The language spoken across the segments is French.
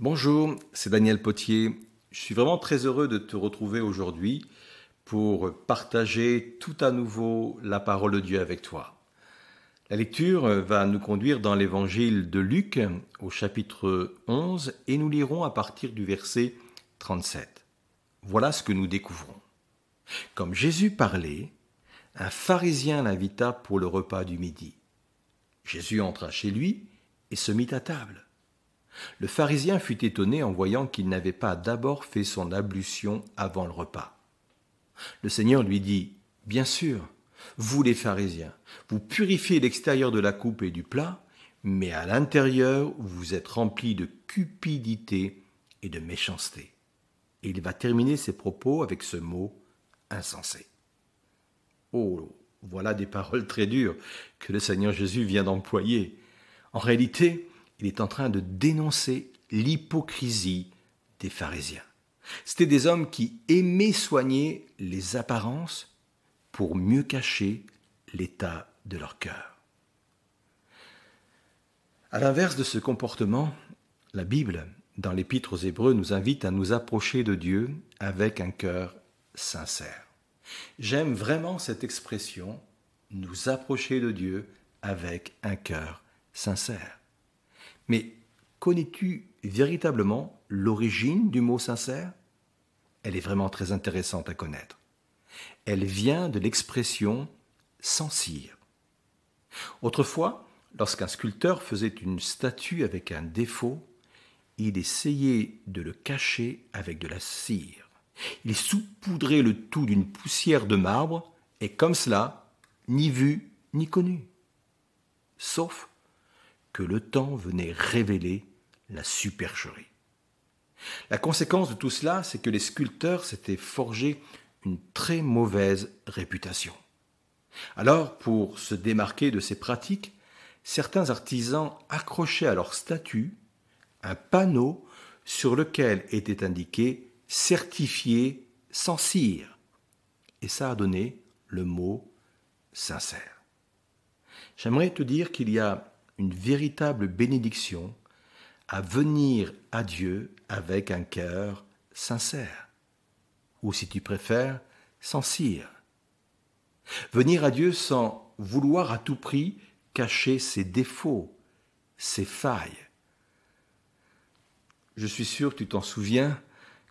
Bonjour, c'est Daniel Potier. Je suis vraiment très heureux de te retrouver aujourd'hui pour partager tout à nouveau la parole de Dieu avec toi. La lecture va nous conduire dans l'évangile de Luc au chapitre 11 et nous lirons à partir du verset 37. Voilà ce que nous découvrons. Comme Jésus parlait, un pharisien l'invita pour le repas du midi. Jésus entra chez lui et se mit à table. Le pharisien fut étonné en voyant qu'il n'avait pas d'abord fait son ablution avant le repas. Le Seigneur lui dit, Bien sûr, vous les pharisiens, vous purifiez l'extérieur de la coupe et du plat, mais à l'intérieur, vous êtes remplis de cupidité et de méchanceté. Et il va terminer ses propos avec ce mot insensé. Oh, voilà des paroles très dures que le Seigneur Jésus vient d'employer. En réalité, il est en train de dénoncer l'hypocrisie des pharisiens. C'était des hommes qui aimaient soigner les apparences pour mieux cacher l'état de leur cœur. À l'inverse de ce comportement, la Bible, dans l'Épître aux Hébreux, nous invite à nous approcher de Dieu avec un cœur sincère. J'aime vraiment cette expression, nous approcher de Dieu avec un cœur sincère. Mais connais-tu véritablement l'origine du mot sincère Elle est vraiment très intéressante à connaître. Elle vient de l'expression sans Autrefois, lorsqu'un sculpteur faisait une statue avec un défaut, il essayait de le cacher avec de la cire. Il saupoudrait le tout d'une poussière de marbre, et comme cela, ni vu ni connu. Sauf que le temps venait révéler la supercherie. La conséquence de tout cela, c'est que les sculpteurs s'étaient forgés une très mauvaise réputation. Alors, pour se démarquer de ces pratiques, certains artisans accrochaient à leur statue un panneau sur lequel était indiqué certifié sans cire. Et ça a donné le mot sincère. J'aimerais te dire qu'il y a une véritable bénédiction à venir à Dieu avec un cœur sincère, ou si tu préfères, sans cire. Venir à Dieu sans vouloir à tout prix cacher ses défauts, ses failles. Je suis sûr, tu t'en souviens,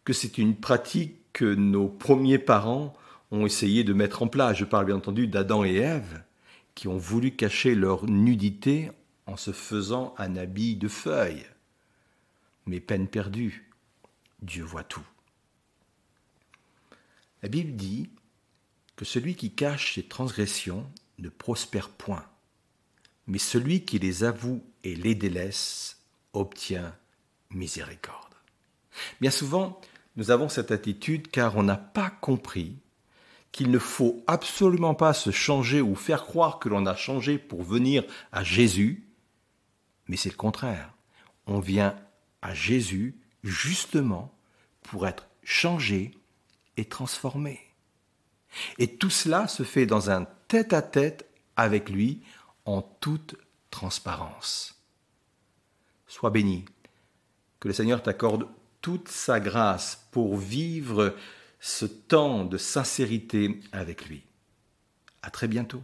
que c'est une pratique que nos premiers parents ont essayé de mettre en place. Je parle bien entendu d'Adam et Ève, qui ont voulu cacher leur nudité en se faisant un habit de feuilles. Mais peine perdue, Dieu voit tout. La Bible dit que celui qui cache ses transgressions ne prospère point, mais celui qui les avoue et les délaisse obtient miséricorde. Bien souvent, nous avons cette attitude car on n'a pas compris qu'il ne faut absolument pas se changer ou faire croire que l'on a changé pour venir à Jésus, mais c'est le contraire. On vient à Jésus justement pour être changé et transformé. Et tout cela se fait dans un tête-à-tête avec lui en toute transparence. Sois béni, que le Seigneur t'accorde toute sa grâce pour vivre ce temps de sincérité avec lui. À très bientôt.